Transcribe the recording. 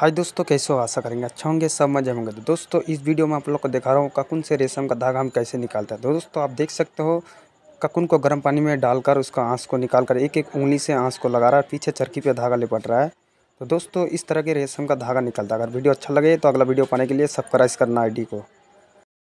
हाय दोस्तों कैसे हो आशा करेंगे अच्छा होंगे सब मजे होंगे तो दोस्तों इस वीडियो में आप लोग को दिखा रहा हूँ ककुन से रेशम का धागा हम कैसे निकालते हैं तो दोस्तों आप देख सकते हो ककुन को गर्म पानी में डालकर उसका आँस को निकाल कर एक एक उंगली से आँस को लगा रहा है पीछे चरखी पे धागा लिपट रहा है तो दोस्तों इस तरह के रेशम का धागा निकलता है अगर वीडियो अच्छा लगे तो अगला वीडियो पाने के लिए सब्सक्राइब करना आई को